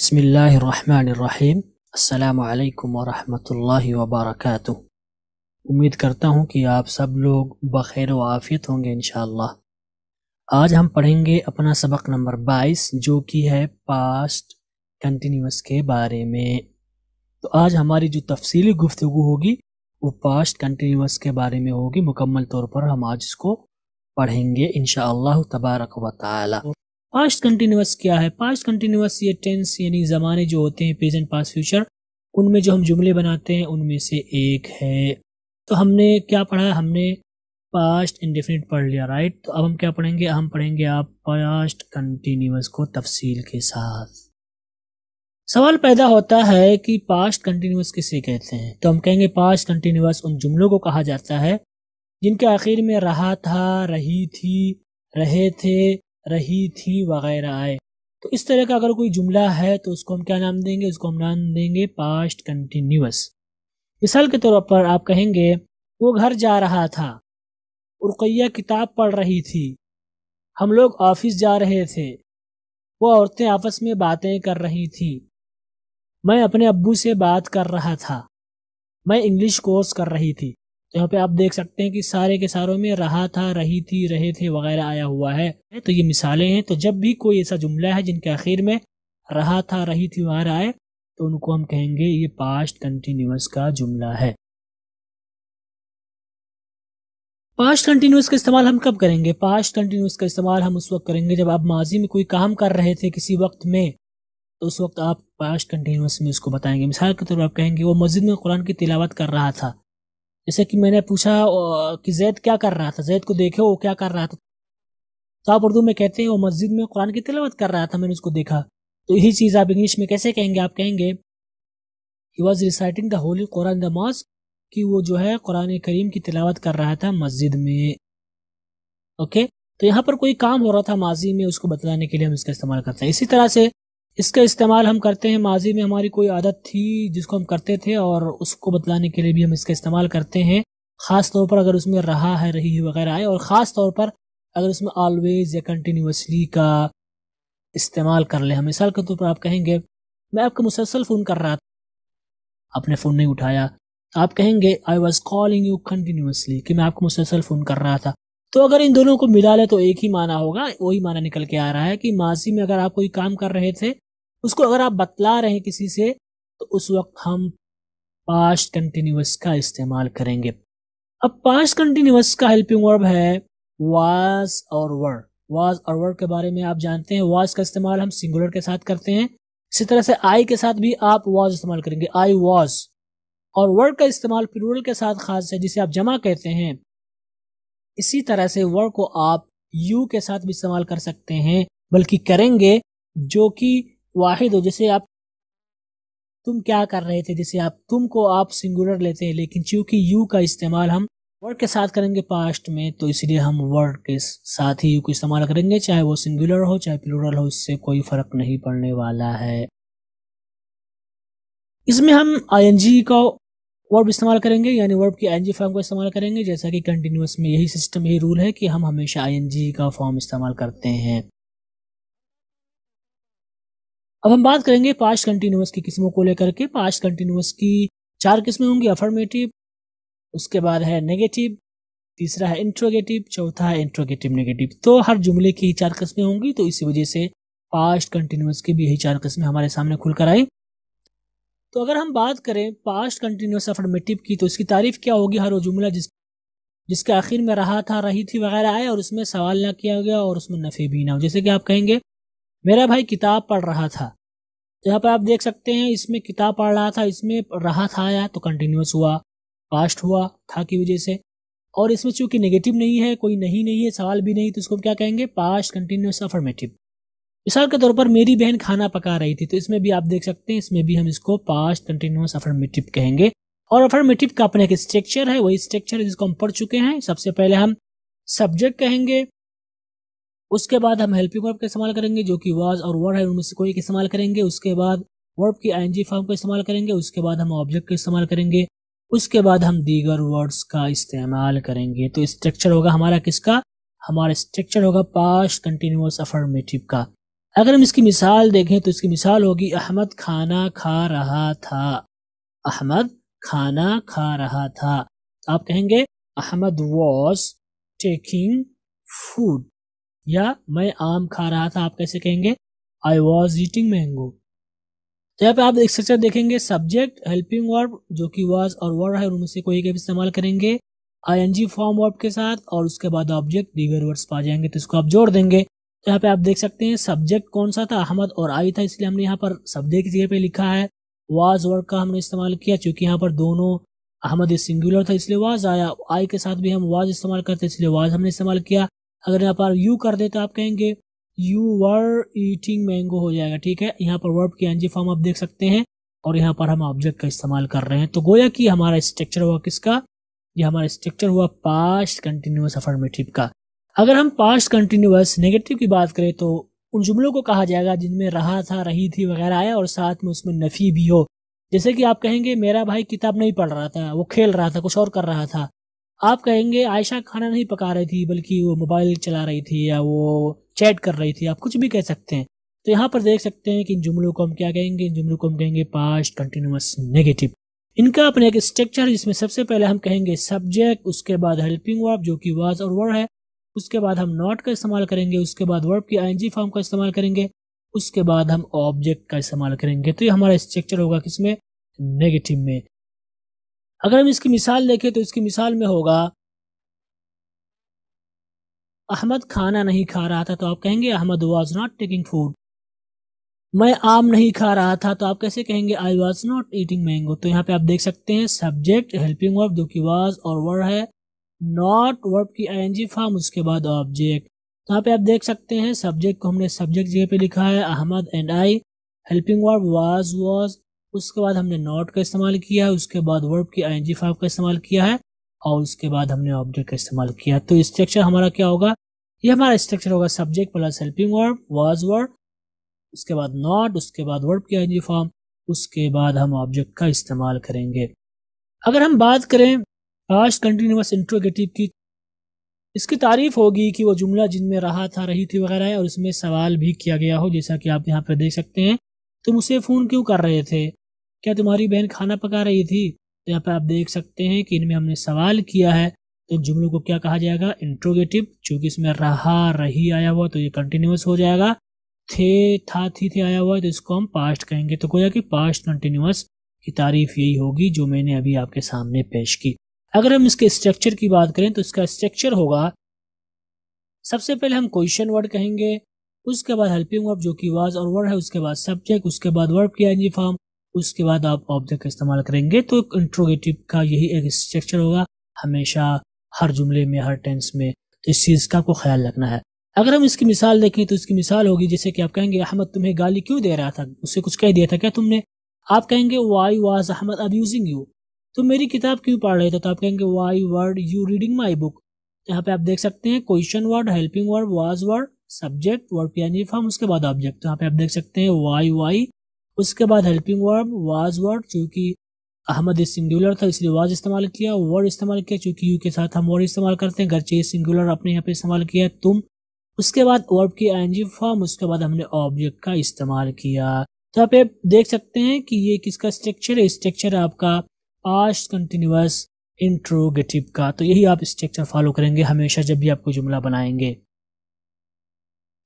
عليكم अल्लाम الله وبركاته उम्मीद करता हूँ कि आप सब लोग बखैर वाफियत होंगे इन आज हम पढ़ेंगे अपना सबक नंबर 22 जो कि है पास्ट कंटिन्यूस के बारे में तो आज हमारी जो तफसली गुफ्तु होगी वो पास्ट कंटिन्यूस के बारे में होगी मुकम्मल तौर पर हम आज इसको पढ़ेंगे इन तबारक वाली पास्ट कंटिन्यूस क्या है पास्ट कंटिन्यूस ये टेंस यानी ज़माने जो होते हैं प्रेजेंट पास्ट फ्यूचर उनमें जो हम जुमले बनाते हैं उनमें से एक है तो हमने क्या पढ़ा है हमने पास्ट इंडिफिनिट पढ़ लिया राइट तो अब हम क्या पढ़ेंगे हम पढ़ेंगे आप पास्ट कंटिन्यूस को तफसील के साथ सवाल पैदा होता है कि पास्ट कंटिन्यूस किसे कहते हैं तो हम कहेंगे पास्ट कंटिन्यूस उन जुमलों को कहा जाता है जिनके आखिर में रहा था रही थी रहे थे रही थी वगैरह आए तो इस तरह का अगर कोई जुमला है तो उसको हम क्या नाम देंगे उसको हम नाम देंगे पास्ट कंटिन्यूस मिसाल के तौर पर आप कहेंगे वो घर जा रहा था रुकैया किताब पढ़ रही थी हम लोग ऑफिस जा रहे थे वो औरतें आपस में बातें कर रही थी मैं अपने अब्बू से बात कर रहा था मैं इंग्लिश कोर्स कर रही थी यहाँ पे आप देख सकते हैं कि सारे के सारों में रहा था रही थी रहे थे वगैरह आया हुआ है तो ये मिसालें हैं तो जब भी कोई ऐसा जुमला है जिनके आखिर में रहा था रही थी वगैरह आए तो उनको हम कहेंगे ये पास्ट कंटिन्यूस का जुमला है पास्ट कंटिन्यूस का इस्तेमाल हम कब करेंगे पास्ट कंटिन्यूस का इस्तेमाल हम उस वक्त करेंगे जब आप माजी में कोई काम कर रहे थे किसी वक्त में तो उस वक्त आप पास्ट कंटिन्यूस में उसको बताएंगे मिसाल के तौर पर आप कहेंगे वो मस्जिद में कुरान की तिलावत कर रहा था जैसे कि मैंने पूछा कि जैद क्या कर रहा था जैद को देखे वो क्या कर रहा था तो आप उर्दू में कहते हैं वो मस्जिद में कुरान की तिलावत कर रहा था मैंने उसको देखा तो यही चीज़ आप इंग्लिश में कैसे कहेंगे आप कहेंगे he was reciting the holy Quran the most कि वो जो है कुरान करीम की तिलावत कर रहा था मस्जिद में ओके तो यहाँ पर कोई काम हो रहा था माजी में उसको बतलाने के लिए हम इसका इस्तेमाल करते हैं इसी तरह से इसका इस्तेमाल हम करते हैं माजी में हमारी कोई आदत थी जिसको हम करते थे और उसको बतलाने के लिए भी हम इसका इस्तेमाल करते हैं ख़ास तौर पर अगर उसमें रहा है रही वगैरह आए और ख़ास तौर पर अगर उसमें ऑलवेज या कंटिन्यूसली का इस्तेमाल कर ले हम मिसाल के तौर पर आप कहेंगे मैं आपको मुसलसल फ़ोन कर रहा था आपने फ़ोन नहीं उठाया आप कहेंगे I was calling you continuously कि मैं आपको मुसलसल फ़ोन कर रहा था तो अगर इन दोनों को मिला ले तो एक ही माना होगा वही माना निकल के आ रहा है कि माजी में अगर आप कोई काम कर रहे थे उसको अगर आप बतला रहे हैं किसी से तो उस वक्त हम पास्ट कंटिन्यूस का इस्तेमाल करेंगे अब पास्ट कंटिन्यूस का हेल्पिंग वर्ब है वाज और वर्ड वाज और वर्ड के बारे में आप जानते हैं वाज का इस्तेमाल हम सिंगुलर के साथ करते हैं इसी तरह से आई के साथ भी आप वाज इस्तेमाल करेंगे आई वाज और वर्ड का इस्तेमाल प्लूरल के साथ खास है जिसे आप जमा कहते हैं इसी तरह से वर्ड को आप यू के साथ भी इस्तेमाल कर सकते हैं बल्कि करेंगे जो कि वाहिद हो जैसे आप तुम क्या कर रहे थे जैसे आप तुम को आप सिंगुलर लेते हैं लेकिन चूंकि यू का इस्तेमाल हम वर्ड के साथ करेंगे पास्ट में तो इसलिए हम वर्ड के साथ ही यू को इस्तेमाल करेंगे चाहे वो सिंगुलर हो चाहे प्लूरल हो इससे कोई फर्क नहीं पड़ने वाला है इसमें हम आई का वर्ब इस्तेमाल करेंगे यानी वर्ब की आई फॉर्म का इस्तेमाल करेंगे जैसा कि कंटिन्यूस में यही सिस्टम यही रूल है कि हम हमेशा आई का फॉर्म इस्तेमाल करते हैं अब हम बात करेंगे पास्ट कंटिन्यूस की किस्मों को लेकर के पास्ट कंटिन्यूस की चार किस्में होंगी अफर्मेटिव उसके बाद है नेगेटिव तीसरा है इंट्रोगेटिव चौथा है इंट्रोगेटिव नेगेटिव तो हर जुमले की चार किस्में होंगी तो इसी वजह से पास्ट कंटिन्यूस की भी यही चार किस्में हमारे सामने खुलकर आई तो अगर हम बात करें पास्ट कंटिन्यूस अफर्मेटिव की तो इसकी तारीफ क्या होगी हर वो जुमला जिस जिसके आखिर में रहा था रही थी वगैरह आए और उसमें सवाल ना किया गया और उसमें नफ़े भी ना हो जैसे कि आप कहेंगे मेरा भाई किताब पढ़ रहा था यहाँ पर आप देख सकते हैं इसमें किताब पढ़ रहा था इसमें रहा था या तो कंटिन्यूस हुआ पास्ट हुआ था की वजह से और इसमें चूंकि नेगेटिव नहीं है कोई नहीं नहीं है सवाल भी नहीं तो इसको क्या कहेंगे पास्ट कंटिन्यूस अफर्मेटिव मिसाल के तौर पर मेरी बहन खाना पका रही थी तो इसमें भी आप देख सकते हैं इसमें भी हम इसको पास्ट कंटिन्यूस अफर्मेटिव कहेंगे और अफर्मेटिव का अपना एक स्ट्रक्चर है वही स्ट्रक्चर जिसको हम पढ़ चुके हैं सबसे पहले हम सब्जेक्ट कहेंगे उसके बाद हम हेल्पिंग वर्ब का इस्तेमाल करेंगे जो कि वाज और वर्ड है उनमें से कोई इस्तेमाल करेंगे उसके बाद वर्ब की आई फॉर्म का इस्तेमाल करेंगे उसके बाद हम ऑब्जेक्ट का इस्तेमाल करेंगे उसके बाद हम दीगर वर्ड्स का इस्तेमाल करेंगे तो स्ट्रक्चर होगा हमारा किसका हमारा स्ट्रक्चर होगा पास कंटिन्यूस अफर्मेटिव का अगर हम इसकी मिसाल देखें तो इसकी मिसाल होगी अहमद खाना खा रहा था अहमद खाना खा रहा था आप कहेंगे अहमद वॉज टेकिंग फूड या मैं आम खा रहा था आप कैसे कहेंगे आई वॉज ईटिंग मैंगो तो यहाँ पे आप एक सकते देखेंगे सब्जेक्ट हेल्पिंग वर्ब जो कि वॉज और वर्ड है उनमें से कोई का भी इस्तेमाल करेंगे I N G form verb के साथ और उसके बाद ऑब्जेक्ट डिगर वर्ड्स पा जाएंगे तो इसको आप जोड़ देंगे तो यहाँ पे आप देख सकते हैं सब्जेक्ट कौन सा था अहमद और आई था इसलिए हमने यहाँ पर सब्जेक्ट की जगह पे लिखा है वाज वर्ड का हमने इस्तेमाल किया चूंकि यहाँ पर दोनों अहमद सिंगुलर था इसलिए वाज आया आई के साथ भी हम वाज इस्तेमाल करते इसलिए वाज हमने इस्तेमाल किया अगर यहाँ पर यू कर दे तो आप कहेंगे यू वर ईटिंग मैंगो हो जाएगा ठीक है यहाँ पर वर्ब की एनजी फॉर्म आप देख सकते हैं और यहाँ पर हम ऑब्जेक्ट का इस्तेमाल कर रहे हैं तो गोया कि हमारा स्ट्रक्चर हुआ किसका ये हमारा स्ट्रक्चर हुआ पास्ट कंटिन्यूस अफर्मेटिव का अगर हम पास्ट कंटिन्यूस नेगेटिव की बात करें तो उन जुमलों को कहा जाएगा जिनमें रहा था रही थी वगैरह आया और साथ में उसमें नफ़ी भी हो जैसे कि आप कहेंगे मेरा भाई किताब नहीं पढ़ रहा था वो खेल रहा था कुछ और कर रहा था आप कहेंगे आयशा खाना नहीं पका रही थी बल्कि वो मोबाइल चला रही थी या वो चैट कर रही थी आप कुछ भी कह सकते हैं तो यहाँ पर देख सकते हैं कि इन जुमलों को हम क्या कहेंगे इन जुमलों को हम कहेंगे पास्ट कंटिन्यूस नेगेटिव इनका अपने एक स्ट्रक्चर जिसमें सबसे पहले हम कहेंगे सब्जेक्ट उसके बाद हेल्पिंग वर्ब जो कि वाज और वर्ड है उसके बाद हम नॉट का इस्तेमाल करेंगे उसके बाद वर्ब की आई फॉर्म का इस्तेमाल करेंगे उसके बाद हम ऑब्जेक्ट का इस्तेमाल करेंगे तो ये हमारा स्ट्रक्चर होगा किसमें नेगेटिव में अगर हम इसकी मिसाल देखें तो इसकी मिसाल में होगा अहमद खाना नहीं खा रहा था तो आप कहेंगे Ahmad was not taking food मैं आम नहीं खा रहा था तो आप कैसे कहेंगे I was not eating mango तो यहाँ पे आप देख सकते हैं सब्जेक्ट हेल्पिंग वर्ब जो कि वाज और वर्ड है नॉट वर्ब की आई एन जी फॉर्म उसके बाद ऑब्जेक्ट तो यहाँ पे आप देख सकते हैं सब्जेक्ट को हमने सब्जेक्ट जगह पे लिखा है Ahmad and I helping verb was was उसके बाद हमने नॉट का इस्तेमाल किया है उसके बाद वर्ब की आई फाइव का इस्तेमाल किया है और उसके बाद हमने ऑब्जेक्ट का इस्तेमाल किया तो स्ट्रक्चर हमारा क्या होगा ये हमारा स्ट्रक्चर होगा subject plus helping verb was verb उसके बाद नॉट उसके बाद वर्ब की आई फॉर्म उसके बाद हम ऑब्जेक्ट का इस्तेमाल करेंगे अगर हम बात करें पास्ट कंटिन्यूस इंट्रोगेटिव की इसकी तारीफ होगी कि वो जुमला जिनमें रहा था रही थी वगैरह है और इसमें सवाल भी किया गया हो जैसा कि आप यहाँ पर देख सकते हैं तुम उसे फ़ोन क्यों कर रहे थे क्या तुम्हारी बहन खाना पका रही थी तो यहाँ पर आप देख सकते हैं कि इनमें हमने सवाल किया है तो जुमलों को क्या कहा जाएगा इंट्रोगेटिव चूंकि इसमें रहा रही आया हुआ तो ये कंटिन्यूस हो जाएगा थे था थी थे आया हुआ तो इसको हम पास्ट कहेंगे तो गोया कि पास्ट कंटिन्यूस की तारीफ यही होगी जो मैंने अभी आपके सामने पेश की अगर हम इसके स्ट्रक्चर की बात करें तो इसका स्ट्रक्चर होगा सबसे पहले हम क्वेश्चन वर्ड कहेंगे उसके बाद हेल्पिंग वर्ब जो कि वाज और वर्ड है उसके बाद सब्जेक्ट उसके बाद वर्ब की एनजी फॉर्म उसके बाद आप ऑब्जेक्ट का इस्तेमाल करेंगे तो इंट्रोगेटिव का यही एक स्ट्रक्चर होगा हमेशा हर जुमले में हर टेंस में तो इस चीज़ का आपको ख्याल रखना है अगर हम इसकी मिसाल देखें तो इसकी मिसाल होगी जैसे कि आप कहेंगे अहमद तुम्हें गाली क्यों दे रहा था उससे कुछ कह दिया था क्या तुमने आप कहेंगे वाई वाज अहमद अब यूजिंग यू तुम मेरी किताब क्यों पढ़ रहे थे तो आप कहेंगे why were you reading my book यहाँ पे आप देख सकते हैं question word helping word was were subject word पियानी फॉर्म उसके बाद ऑब्जेक्ट तो यहाँ पे आप देख सकते हैं वाई वाई उसके बाद हेल्पिंग वर्ब वाज वर्ड कि अहमद सिंगुलर था इसलिए वाज इस्तेमाल किया वर्ड इस्तेमाल किया चूंकि यू के साथ हम वर्ड इस्तेमाल करते हैं गरचे सिंगुलर अपने यहाँ पे इस्तेमाल किया तुम उसके बाद वर्ब की आई फॉर्म उसके बाद हमने ऑब्जेक्ट का इस्तेमाल किया तो आप देख सकते हैं कि ये किसका स्ट्रक्चर है स्ट्रक्चर आपका पास्ट कंटिन्यूस इंट्रोगेटिव का तो यही आप स्ट्रक्चर फॉलो करेंगे हमेशा जब भी आपको जुमला बनाएंगे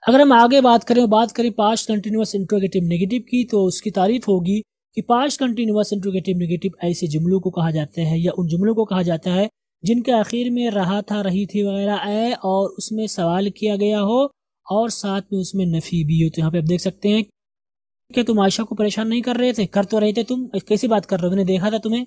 अगर हम आगे बात करें बात करें पास्ट कंटिन्यूस इंट्रोगेटिव नेगेटिव की तो उसकी तारीफ होगी कि पास्ट कंटिन्यूस इंट्रोगेटिव नेगेटिव ऐसे जुमलों को कहा जाता है या उन जुमलों को कहा जाता है जिनके आखिर में रहा था रही थी वगैरह आए और उसमें सवाल किया गया हो और साथ में उसमें नफी भी हो तो यहाँ पे आप देख सकते हैं क्या तुम आयशा को परेशान नहीं कर रहे थे कर तो रहे थे तुम कैसी बात कर रहे हो मैंने देखा था तुम्हें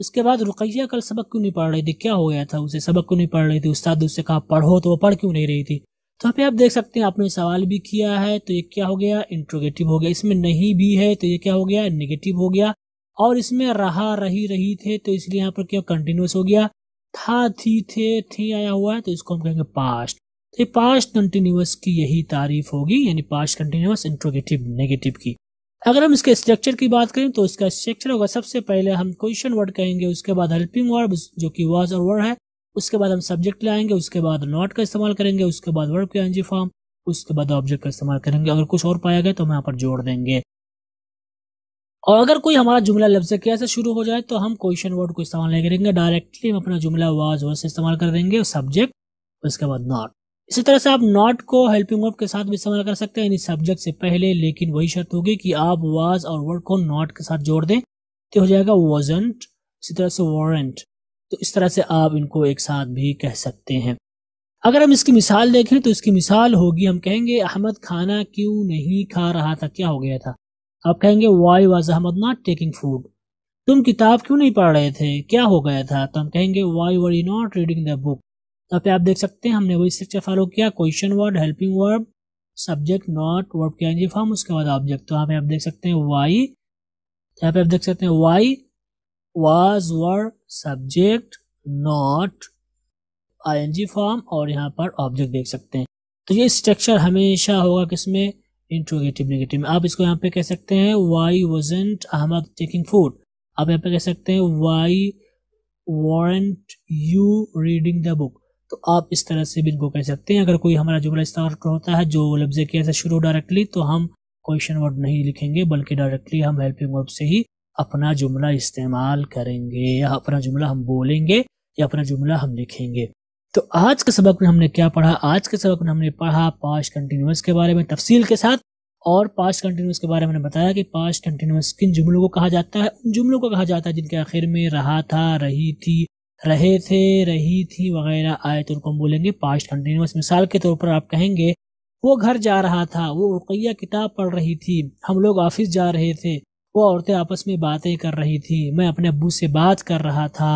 उसके बाद रुकैया कल सबक क्यों नहीं पढ़ रही थी क्या हो गया था उसे सबक क्यों नहीं पढ़ रही थी उस्ताद उससे कहा पढ़ो तो वो पढ़ क्यों नहीं रही थी तो यहाँ पे आप देख सकते हैं आपने सवाल भी किया है तो ये क्या हो गया इंट्रोगेटिव हो गया इसमें नहीं भी है तो ये क्या हो गया निगेटिव हो गया और इसमें रहा रही रही थे तो इसलिए यहाँ पर क्या कंटिन्यूस हो गया था थी थे थी आया हुआ है तो इसको हम कहेंगे पास्ट तो ये पास्ट कंटिन्यूस की यही तारीफ होगी यानी पास्ट कंटिन्यूस इंट्रोगेटिव नेगेटिव की अगर हम इसके स्ट्रक्चर की बात करें तो इसका स्ट्रक्चर होगा सबसे पहले हम क्वेश्चन वर्ड कहेंगे उसके बाद हेल्पिंग वर्ड जो कि वाज और वर्ड है उसके बाद हम सब्जेक्ट ले आएंगे उसके बाद नॉट का इस्तेमाल करेंगे उसके बाद वर्ब के एनजी फॉर्म उसके बाद ऑब्जेक्ट का इस्तेमाल करेंगे अगर कुछ और पाया गया तो हम यहाँ पर जोड़ देंगे और अगर कोई हमारा जुमला लफ्ज क्या से शुरू हो जाए तो हम क्वेश्चन वर्ड को इस्तेमाल नहीं करेंगे डायरेक्टली हम अपना जुमला वाज वर्ड से इस्तेमाल कर देंगे सब्जेक्ट उसके बाद नॉट इसी तरह से आप नॉट को हेल्पिंग वर्ड के साथ भी इस्तेमाल कर सकते हैं यानी सब्जेक्ट से पहले लेकिन वही शर्त होगी कि आप वाज और वर्ड को नॉट के साथ जोड़ दें तो हो जाएगा वॉजेंट इसी तरह से वॉरेंट तो इस तरह से आप इनको एक साथ भी कह सकते हैं अगर हम इसकी मिसाल देखें तो इसकी मिसाल होगी हम कहेंगे अहमद खाना क्यों नहीं खा रहा था क्या हो गया था आप कहेंगे why was Ahmad not taking food तुम किताब क्यों नहीं पढ़ रहे थे क्या हो गया था तो हम कहेंगे why were you not reading the book यहाँ पे आप देख सकते हैं हमने वही स्ट्रक्चर फॉलो किया question word helping verb subject not verb के एनजी फॉर्म उसके बाद ऑब्जेक्ट तो यहाँ पे आप देख सकते हैं वाई यहाँ पे आप देख सकते हैं why was were subject not I N G form और यहाँ पर ऑब्जेक्ट देख सकते हैं तो ये स्ट्रक्चर हमेशा होगा किसमें इंट्रोगेटिव निगेटिव में आप इसको यहाँ पे कह सकते हैं why wasn't Ahmad taking food आप यहाँ पे कह सकते हैं why weren't you reading the book तो आप इस तरह से भी इनको कह सकते हैं अगर कोई हमारा जुमला स्टार्ट होता है जो लफ्ज के ऐसे शुरू डायरेक्टली तो हम क्वेश्चन वर्ड नहीं लिखेंगे बल्कि डायरेक्टली हम हेल्पिंग वर्ब से ही अपना जुमला इस्तेमाल करेंगे या अपना जुमला हम बोलेंगे या अपना जुमला हम लिखेंगे तो आज के सबक में हमने क्या पढ़ा आज के सबक में हमने पढ़ा पास्ट कंटिन्यूस के बारे में तफसील के साथ और पास्ट कंटिन्यूस के बारे में हमने बताया कि पास्ट कंटिन्यूस किन जुमलों को कहा जाता है उन जुमलों को कहा जाता है जिनके आखिर में रहा था रही थी रहे थे रही थी वगैरह आए तो उनको हम बोलेंगे पास्ट कंटिन्यूस मिसाल के तौर पर आप कहेंगे वो घर जा रहा था वो रुकैया किताब पढ़ रही थी हम लोग ऑफिस जा रहे थे वो औरतें आपस में बातें कर रही थी मैं अपने अबू से बात कर रहा था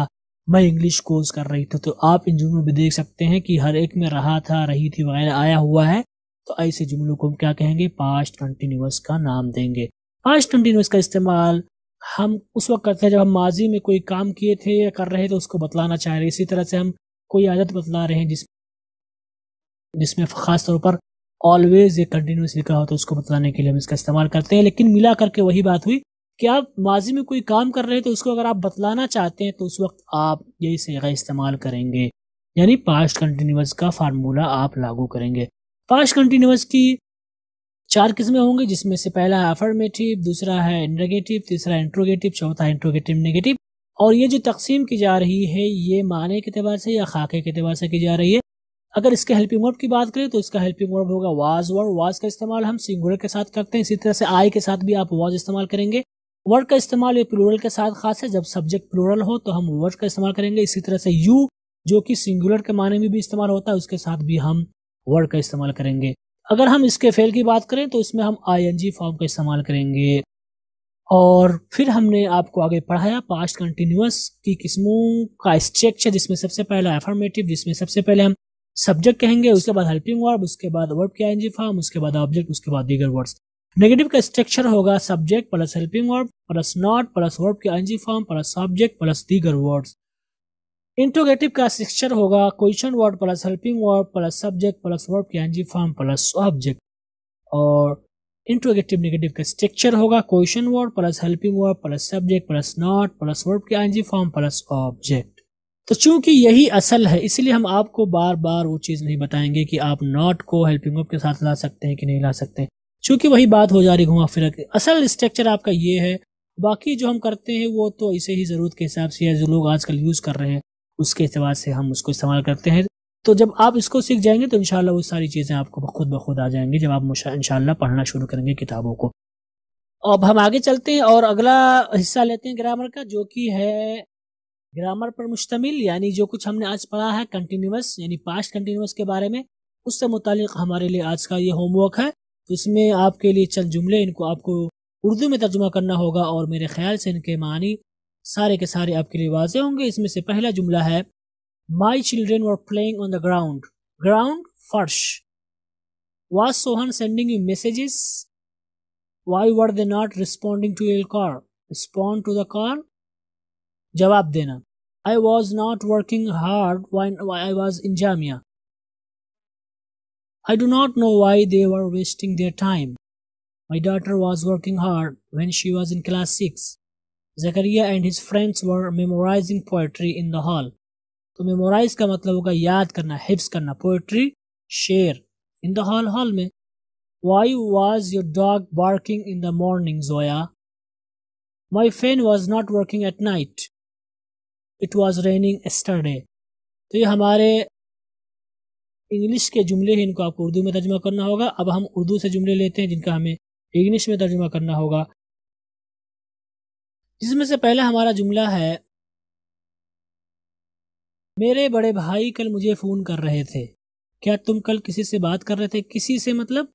मैं इंग्लिश कोर्स कर रही थी तो आप इन जुमलों में देख सकते हैं कि हर एक में रहा था रही थी वगैरह आया हुआ है तो ऐसे जुमलों को हम क्या कहेंगे पास्ट कंटिन्यूस का नाम देंगे पास्ट कंटिन्यूस का इस्तेमाल हम उस वक्त करते हैं जब हम माजी में कोई काम किए थे या कर रहे थे उसको बतलाना चाह रहे इसी तरह से हम कोई आदत बतला रहे हैं जिस जिसमें ख़ास तौर पर ऑलवेज ये कंटिन्यूस लिखा हो तो उसको बतलाने के लिए हम इसका इस्तेमाल करते हैं लेकिन मिला करके वही बात हुई कि आप माजी में कोई काम कर रहे हैं तो उसको अगर आप बतलाना चाहते हैं तो उस वक्त आप यही सगा इस्तेमाल करेंगे यानी पास्ट कंटिन्यूस का फार्मूला आप लागू करेंगे पास्ट कंटिन्यूस की चार किस्में होंगे जिसमें से पहला है अफर्मेटिव दूसरा है नेगेटिव तीसरा इंट्रोगेटिव चौथा इंट्रोगेटिव नेगेटिव और ये जो तकसीम की जा रही है ये माने के अतबार से या खाके के अतबार से की जा रही है अगर इसके हेल्पिंग वर्ब की बात करें तो इसका हेल्पिंग वर्ब होगा वाज वर्ड वाज का इस्तेमाल हम सिंगुलर के साथ करते हैं इसी तरह से आई के साथ भी आप वाज इस्तेमाल करेंगे वर्ड का इस्तेमाल ये प्लूरल के साथ खास है जब सब्जेक्ट प्लूरल हो तो हम वर्ड का इस्तेमाल करेंगे इसी तरह से यू जो कि सिंगुलर के माने में भी इस्तेमाल होता है उसके साथ भी हम वर्ड का इस्तेमाल करेंगे अगर हम इसके फेल की बात करें तो इसमें हम आई फॉर्म का इस्तेमाल करेंगे और फिर हमने आपको आगे पढ़ाया पास्ट कंटिन्यूस की किस्मों का स्ट्रक्चर है जिसमें सबसे पहला एफर्मेटिव जिसमें सबसे पहले हम सब्जेक्ट कहेंगे उसके बाद हेल्पिंग वर्ब उसके बाद वर्ब की आई फॉर्म उसके बाद ऑब्जेक्ट उसके बाद दीगर वर्ड्स नेगेटिव का स्ट्रक्चर होगा subject plus helping verb plus not plus verb के N G form plus subject plus दीगर वर्ड्स इंट्रोगेटिव का स्ट्रक्चर होगा question word plus helping verb plus subject plus verb के एनजी फॉर्म प्लस ऑब्जेक्ट और interrogative negative का structure होगा question word plus helping verb plus subject plus not plus verb के N G form plus object तो चूंकि यही असल है इसलिए हम आपको बार बार वो चीज़ नहीं बताएंगे कि आप नॉट को हेल्पिंग वर्ब के साथ ला सकते हैं कि नहीं ला सकते चूंकि वही बात हो जा रही घुमा फिरा के असल स्ट्रक्चर आपका ये है बाकी जो हम करते हैं वो तो ऐसे ही ज़रूरत के हिसाब से या जो लोग आजकल यूज़ कर रहे हैं उसके हिसाब से हम उसको इस्तेमाल करते हैं तो जब आप इसको सीख जाएंगे तो इन वो सारी चीज़ें आपको खुद ब खुद आ जाएंगी जब आप इन पढ़ना शुरू करेंगे किताबों को अब हम आगे चलते हैं और अगला हिस्सा लेते हैं ग्रामर का जो कि है ग्रामर पर मुश्तमिल यानी जो कुछ हमने आज पढ़ा है कंटिन्यूस यानी पास्ट कंटिन्यूस के बारे में उससे मुतल हमारे लिए आज का ये होमवर्क है तो इसमें आपके लिए चंद जुमले इनको आपको उर्दू में तर्जुमा करना होगा और मेरे ख्याल से इनके मानी सारे के सारे आपके लिए वाजे होंगे इसमें से पहला जुमला है my children were playing on the ground ground फर्श was Sohan sending you messages why were they not responding to your call respond to the call जवाब देना I was not working hard I was in Jamia I do not know why they were wasting their time. My daughter was working hard when she was in class 6. Zakaria and his friends were memorizing poetry in the hall. To memorize ka matlab hoga yaad karna, hifz karna, poetry, share. In the hall hall mein, why was your dog barking in the morning, Zoya? My fan was not working at night. It was raining yesterday. तो ये हमारे English के जुमले ही इनको आपको उर्दू में तर्जुमा करना होगा अब हम उर्दू से जुमले लेते हैं जिनका हमें इंग्लिश में तर्जुमा करना होगा जिसमें से पहला हमारा जुमला है मेरे बड़े भाई कल मुझे फ़ोन कर रहे थे क्या तुम कल किसी से बात कर रहे थे किसी से मतलब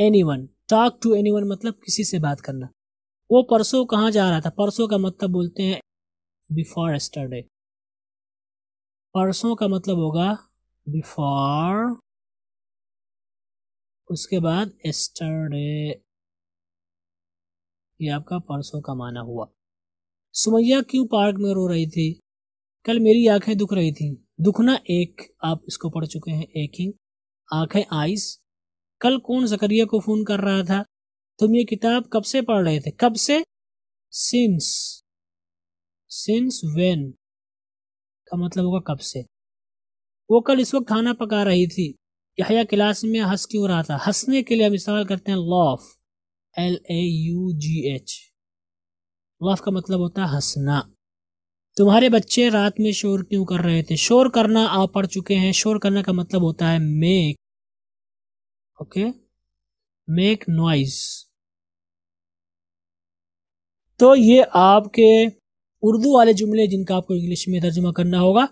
anyone talk to anyone मतलब किसी से बात करना वो परसों कहाँ जा रहा था परसों का मतलब बोलते हैं बिफोर एस्टरडे परसों का मतलब होगा बिफोर उसके बाद एस्टरडे ये आपका परसों का माना हुआ सुमैया क्यों पार्क में रो रही थी कल मेरी आंखें दुख रही थी दुखना एक आप इसको पढ़ चुके हैं एक ही आंखें आइस कल कौन जकरिया को फोन कर रहा था तुम ये किताब कब से पढ़ रहे थे कब से सिंस सिंस वेन का मतलब होगा कब से वो कल इस वक्त खाना पका रही थी यहा क्लास में हंस क्यों रहा था हंसने के लिए हम इस्तेमाल करते हैं laugh L A U G H laugh का मतलब होता है हंसना तुम्हारे बच्चे रात में शोर क्यों कर रहे थे शोर करना आप पढ़ चुके हैं शोर करना का मतलब होता है मेक ओके मेक नॉइज तो ये आपके उर्दू वाले जुमले जिनका आपको इंग्लिश में तर्जुमा करना होगा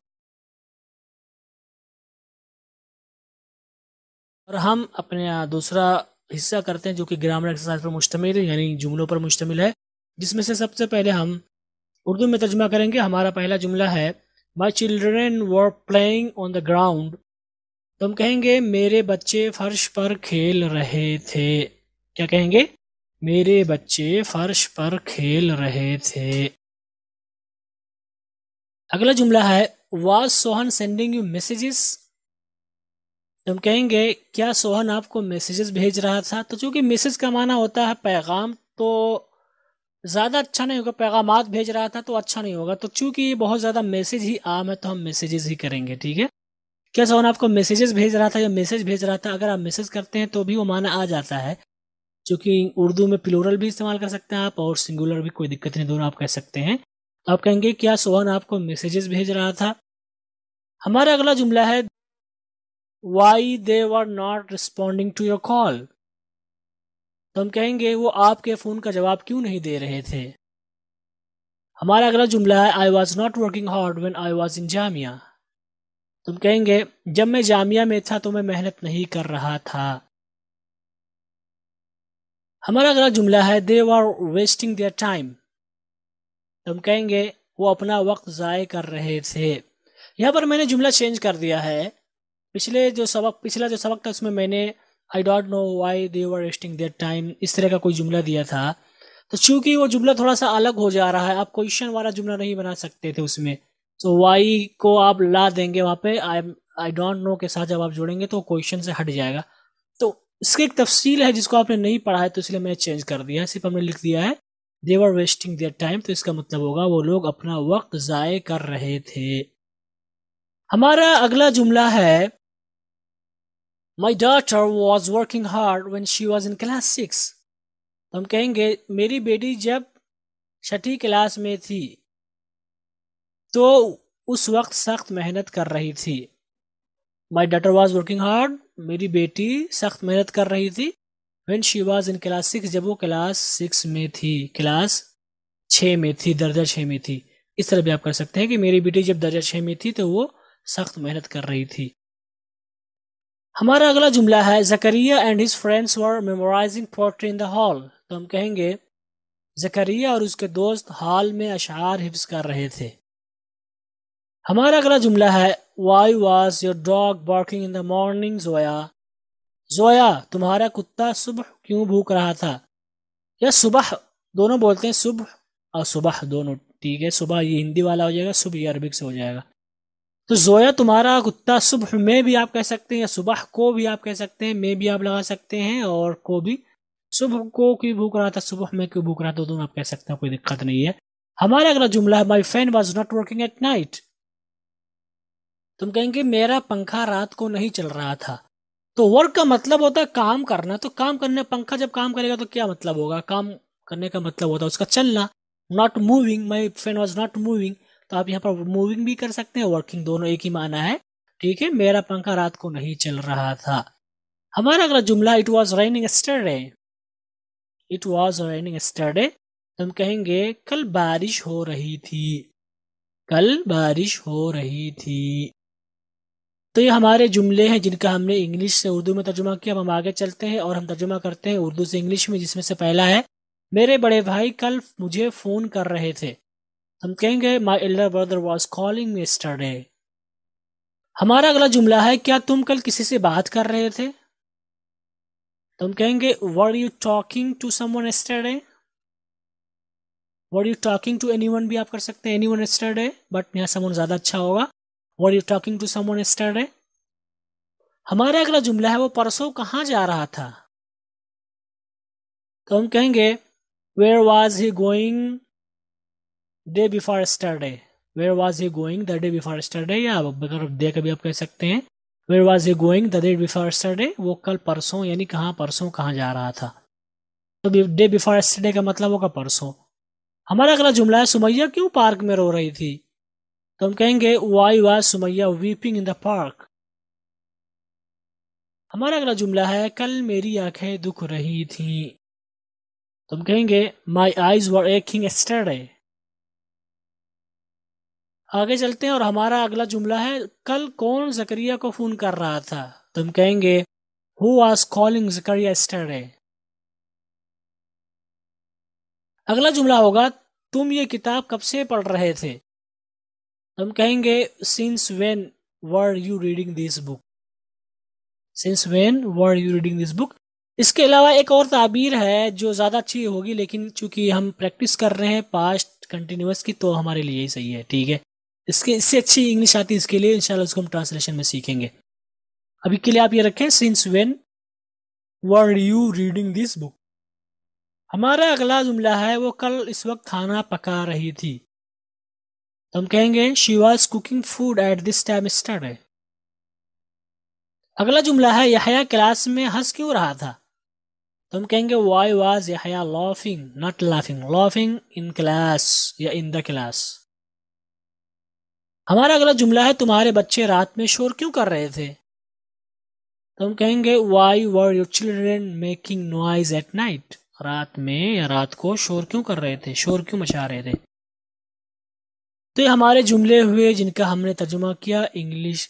और हम अपने दूसरा हिस्सा करते हैं जो कि ग्रामर एक्सरसाइज पर मुश्तमिल है यानी जुमलों पर मुश्तमिल है जिसमें से सबसे पहले हम उर्दू में तर्जमा करेंगे हमारा पहला जुमला है my children were playing on the ground तो हम कहेंगे मेरे बच्चे फर्श पर खेल रहे थे क्या कहेंगे मेरे बच्चे फर्श पर खेल रहे थे अगला जुमला है was Sohan sending you messages तो हम कहेंगे क्या सोहन आपको मैसेजेस भेज रहा था तो चूंकि मैसेज का माना होता है पैगाम तो ज़्यादा अच्छा नहीं होगा पैगाम भेज रहा था तो अच्छा नहीं होगा तो चूंकि ये बहुत ज़्यादा मैसेज ही आम है तो हम मैसेजेस ही करेंगे ठीक है क्या सोहन आपको मैसेजेस भेज रहा था या मैसेज भेज रहा था अगर आप मैसेज करते हैं तो भी वो माना आ जाता है चूंकि उर्दू में प्लोरल भी इस्तेमाल कर सकते हैं आप और सिंगुलर भी कोई दिक्कत नहीं दोनों आप कह सकते हैं तो आप कहेंगे क्या सोहन आपको मैसेजेस भेज रहा था हमारा अगला जुमला है why they were not responding to your call तो हम कहेंगे वो आपके फ़ोन का जवाब क्यों नहीं दे रहे थे हमारा अगला जुमला है I was not working hard when I was in Jamia तुम कहेंगे जब मैं जामिया में था तो मैं मेहनत नहीं कर रहा था हमारा अगला जुमला है they are wasting their time तुम कहेंगे वो अपना वक्त ज़ाय कर रहे थे यहाँ पर मैंने जुमला चेंज कर दिया है पिछले जो सबक पिछला जो सबक था उसमें मैंने I don't know why they were wasting their time इस तरह का कोई जुमला दिया था तो चूंकि वो जुमला थोड़ा सा अलग हो जा रहा है आप क्वेश्चन वाला जुमला नहीं बना सकते थे उसमें तो वाई को आप ला देंगे वहाँ पे आई आई डोंट नो के साथ जब आप जोड़ेंगे तो क्वेश्चन से हट जाएगा तो इसकी एक तफसील है जिसको आपने नहीं पढ़ा है तो इसलिए मैंने चेंज कर दिया है सिर्फ हमने लिख दिया है they were wasting their time तो इसका मतलब होगा वो लोग अपना वक्त ज़ाय कर रहे थे हमारा अगला जुमला है my daughter was working hard when she was in class six हम कहेंगे मेरी बेटी जब छठी क्लास में थी तो उस वक्त सख्त मेहनत कर रही थी my daughter was working hard मेरी बेटी सख्त मेहनत कर रही थी when she was in class six जब वो क्लास सिक्स में थी क्लास छः में थी दर्जा छः में थी इस तरह भी आप कर सकते हैं कि मेरी बेटी जब दर्जा छः में थी तो वो सख्त मेहनत कर रही थी हमारा अगला जुमला है Zakaria and his friends were memorising poetry in the hall तो हम कहेंगे जकरिया और उसके दोस्त हाल में अशार हिफ्स कर रहे थे हमारा अगला जुमला है why was your dog barking in the morning Zoya Zoya तुम्हारा कुत्ता सुबह क्यों भूख रहा था या सुबह दोनों बोलते हैं सुबह और सुबह दोनों ठीक है सुबह ये हिंदी वाला हो जाएगा सुबह ये अरबिक से हो जाएगा तो जोया तुम्हारा कुत्ता सुबह में भी आप कह सकते हैं या सुबह को भी आप कह सकते हैं मे भी आप लगा सकते हैं और को भी सुबह को क्यों भूख रहा था सुबह में क्यों भूख रहा था दोनों तो आप कह सकते हैं कोई दिक्कत नहीं है हमारा अगला जुमला है my fan was not working at night तुम कहेंगे मेरा पंखा रात को नहीं चल रहा था तो वर्क का मतलब होता है काम करना तो काम करने पंखा जब काम करेगा तो क्या मतलब होगा काम करने का मतलब होता है उसका चलना not moving my fan was not moving तो आप यहाँ पर मूविंग भी कर सकते हैं वर्किंग दोनों एक ही माना है ठीक है मेरा पंखा रात को नहीं चल रहा था हमारा अगला जुमला it was raining yesterday it was raining yesterday तो हम कहेंगे कल बारिश हो रही थी कल बारिश हो रही थी तो ये हमारे जुमले हैं जिनका हमने इंग्लिश से उर्दू में तर्जुमा किया हम आगे चलते हैं और हम तर्जुमा करते हैं उर्दू से इंग्लिश में जिसमें से पहला है मेरे बड़े भाई कल मुझे फ़ोन कर रहे थे हम कहेंगे my elder brother was calling me yesterday हमारा अगला जुमला है क्या तुम कल किसी से बात कर रहे थे तो हम कहेंगे were you talking to someone yesterday were you talking to any भी आप कर सकते हैं एनी वन एस्टरडे बट यहाँ समवन ज़्यादा अच्छा होगा were you talking to someone yesterday हमारा अगला जुमला है वो परसों कहाँ जा रहा था तो हम कहेंगे where was he going day before yesterday where was you going the day before yesterday या अगर डे का भी आप कह सकते हैं where was you going the day before yesterday वो कल परसों यानी कहाँ परसों कहाँ जा रहा था तो डे बिफोर स्टरडे का मतलब होगा परसों हमारा अगला जुमला है सुमैया क्यों पार्क में रो रही थी तो हम कहेंगे why was Sumaiya weeping in the park हमारा अगला जुमला है कल मेरी आंखें दुख रही थी तुम तो कहेंगे माई आईज वर एकिंग आगे चलते हैं और हमारा अगला जुमला है कल कौन जकरिया को फ़ोन कर रहा था तो हम कहेंगे हु आज कॉलिंग जकरिया स्टर अगला जुमला होगा तुम ये किताब कब से पढ़ रहे थे तो हम कहेंगे since when were you reading this book since when were you reading this book इसके अलावा एक और ताबीर है जो ज़्यादा अच्छी होगी लेकिन चूंकि हम प्रैक्टिस कर रहे हैं पास्ट कंटिन्यूस की तो हमारे लिए ही सही है ठीक है इसके इससे अच्छी इंग्लिश आती है इसके लिए इंशाल्लाह उसको हम ट्रांसलेशन में सीखेंगे अभी के लिए आप ये रखें since when were you reading this book हमारा अगला जुमला है वो कल इस वक्त खाना पका रही थी तो हम कहेंगे she was cooking food at this time start अगला जुमला है यहाया क्लास में हंस क्यों रहा था तो हम कहेंगे वाई वॉज यहाया laughing not laughing laughing in class या इन द क्लास हमारा अगला जुमला है तुम्हारे बच्चे रात में शोर क्यों कर रहे थे तो हम कहेंगे why were your children making noise at night रात में या रात को शोर क्यों कर रहे थे शोर क्यों मचा रहे थे तो ये हमारे जुमले हुए जिनका हमने तर्जुमा किया इंग्लिश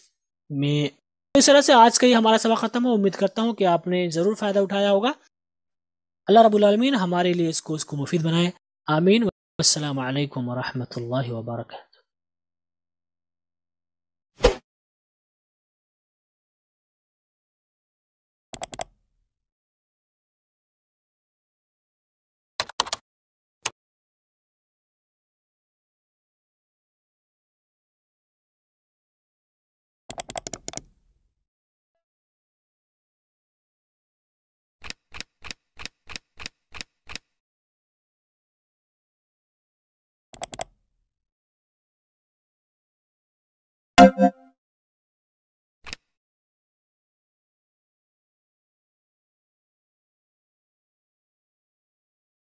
में तो इस तरह से आज का ये हमारा सबक ख़त्म हो उम्मीद करता हूँ कि आपने ज़रूर फ़ायदा उठाया होगा अल्लाह रबालमीन हमारे लिए इसको को मुफीद बनाए आमीन अल्लाम वरहमल वर्का